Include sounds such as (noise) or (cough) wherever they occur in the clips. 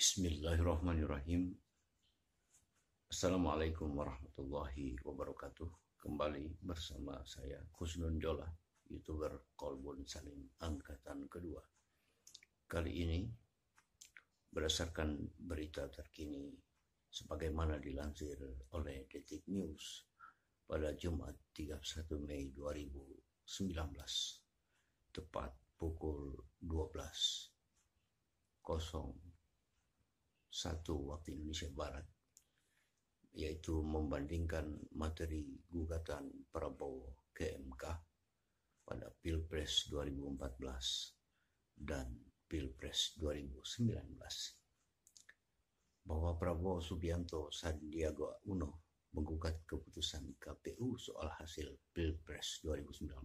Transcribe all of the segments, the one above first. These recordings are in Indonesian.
Bismillahirrahmanirrahim. Assalamualaikum warahmatullahi wabarakatuh. Kembali bersama saya Kusnun Jola, youtuber Kolbun Salim angkatan kedua. Kali ini berdasarkan berita terkini sebagaimana dilansir oleh Detik News pada Jumat 31 Mei 2019 tepat pukul 12.00 satu waktu Indonesia Barat yaitu membandingkan materi gugatan Prabowo ke MK pada Pilpres 2014 dan Pilpres 2019 bahwa Prabowo Subianto Sandiaga Uno menggugat keputusan KPU soal hasil Pilpres 2019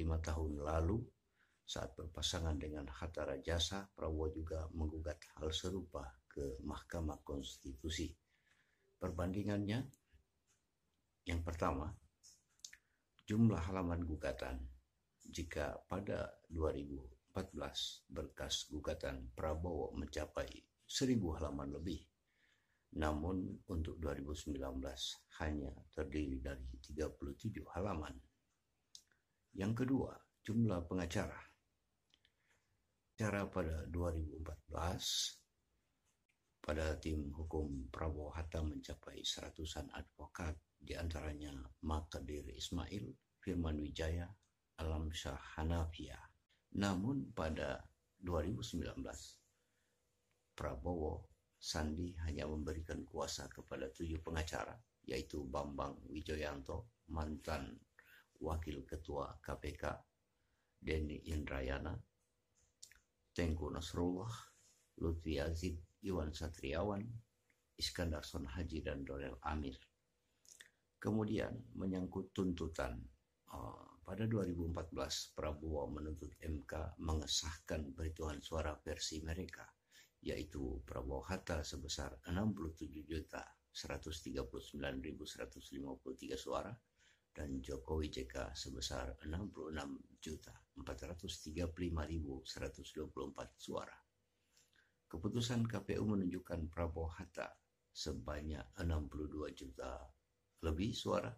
lima tahun lalu saat berpasangan dengan Hatta Rajasa, Prabowo juga menggugat hal serupa ke Mahkamah Konstitusi. Perbandingannya, yang pertama, jumlah halaman gugatan. Jika pada 2014 berkas gugatan Prabowo mencapai 1000 halaman lebih, namun untuk 2019 hanya terdiri dari 37 halaman. Yang kedua, jumlah pengacara cara pada 2014 pada tim hukum Prabowo Hatta mencapai seratusan advokat diantaranya Makadir Ismail, Firman Wijaya, Alam Syah Hanafiah. Namun pada 2019 Prabowo Sandi hanya memberikan kuasa kepada tujuh pengacara yaitu Bambang Wijoyanto, mantan Wakil Ketua KPK, Denny Indrayana, Tengku Nasrullah, Lutfi Aziz, Iwan Satriawan, Iskandar Son Haji, dan Dorel Amir. Kemudian menyangkut tuntutan eh, pada 2014 Prabowo menuntut MK mengesahkan perhitungan suara versi mereka yaitu Prabowo Hatta sebesar 67 juta 139.153 suara dan Jokowi JK sebesar 66.435.124 suara. Keputusan KPU menunjukkan Prabowo Hatta sebanyak 62 juta lebih suara,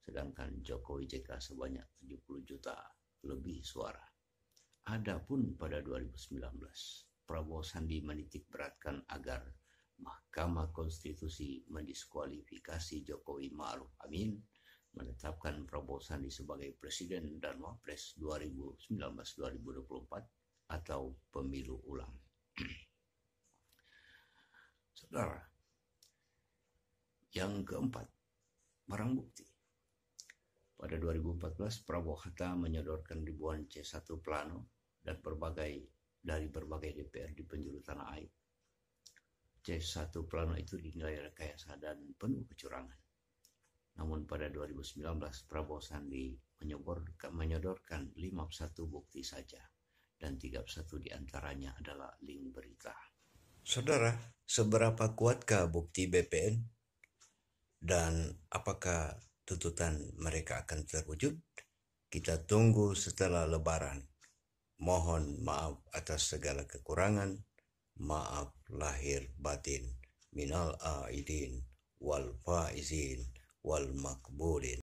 sedangkan Jokowi JK sebanyak 70 juta lebih suara. Adapun pada 2019, Prabowo Sandi menitik beratkan agar Mahkamah Konstitusi mendiskualifikasi Jokowi Ma'ruf Amin menetapkan Prabowo Sandi sebagai Presiden dan Wapres 2019-2024 atau pemilu ulang. (clears throat) Saudara, yang keempat, barang bukti. Pada 2014, Prabowo Hatta menyodorkan ribuan C1 Plano dan berbagai dari berbagai DPR di penjuru tanah air. C1 Plano itu dinilai rekayasa dan penuh kecurangan. Namun pada 2019 Prabowo Sandi menyodorkan 51 bukti saja dan 31 diantaranya adalah link berita. Saudara, seberapa kuatkah bukti BPN? Dan apakah tuntutan mereka akan terwujud? Kita tunggu setelah lebaran. Mohon maaf atas segala kekurangan. Maaf lahir batin. Minal aidin wal faizin. والمقبول